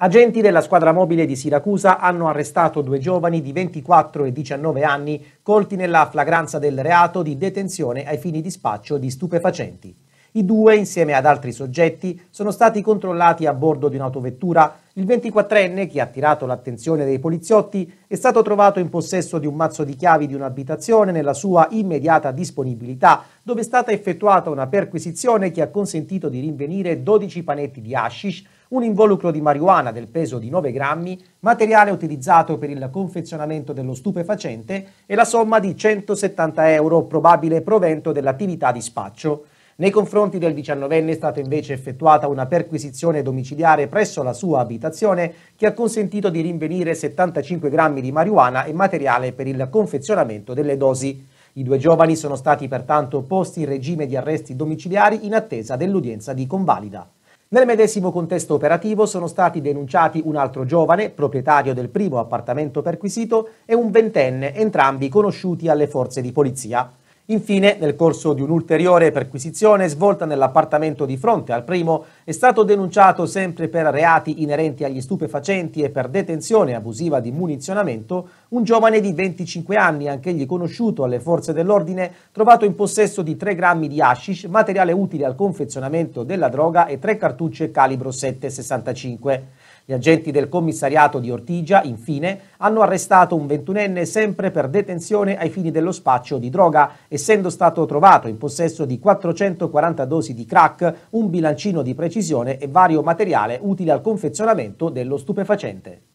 Agenti della squadra mobile di Siracusa hanno arrestato due giovani di 24 e 19 anni colti nella flagranza del reato di detenzione ai fini di spaccio di stupefacenti. I due, insieme ad altri soggetti, sono stati controllati a bordo di un'autovettura. Il 24enne, che ha attirato l'attenzione dei poliziotti, è stato trovato in possesso di un mazzo di chiavi di un'abitazione nella sua immediata disponibilità, dove è stata effettuata una perquisizione che ha consentito di rinvenire 12 panetti di hashish, un involucro di marijuana del peso di 9 grammi, materiale utilizzato per il confezionamento dello stupefacente e la somma di 170 euro probabile provento dell'attività di spaccio. Nei confronti del 19enne è stata invece effettuata una perquisizione domiciliare presso la sua abitazione che ha consentito di rinvenire 75 grammi di marijuana e materiale per il confezionamento delle dosi. I due giovani sono stati pertanto posti in regime di arresti domiciliari in attesa dell'udienza di convalida. Nel medesimo contesto operativo sono stati denunciati un altro giovane, proprietario del primo appartamento perquisito, e un ventenne, entrambi conosciuti alle forze di polizia. Infine, nel corso di un'ulteriore perquisizione svolta nell'appartamento di fronte al primo, è stato denunciato sempre per reati inerenti agli stupefacenti e per detenzione abusiva di munizionamento un giovane di 25 anni, anch'egli conosciuto alle forze dell'ordine, trovato in possesso di 3 grammi di hashish, materiale utile al confezionamento della droga e 3 cartucce calibro 765. Gli agenti del commissariato di Ortigia, infine, hanno arrestato un ventunenne sempre per detenzione ai fini dello spaccio di droga, essendo stato trovato in possesso di 440 dosi di crack, un bilancino di precisione e vario materiale utile al confezionamento dello stupefacente.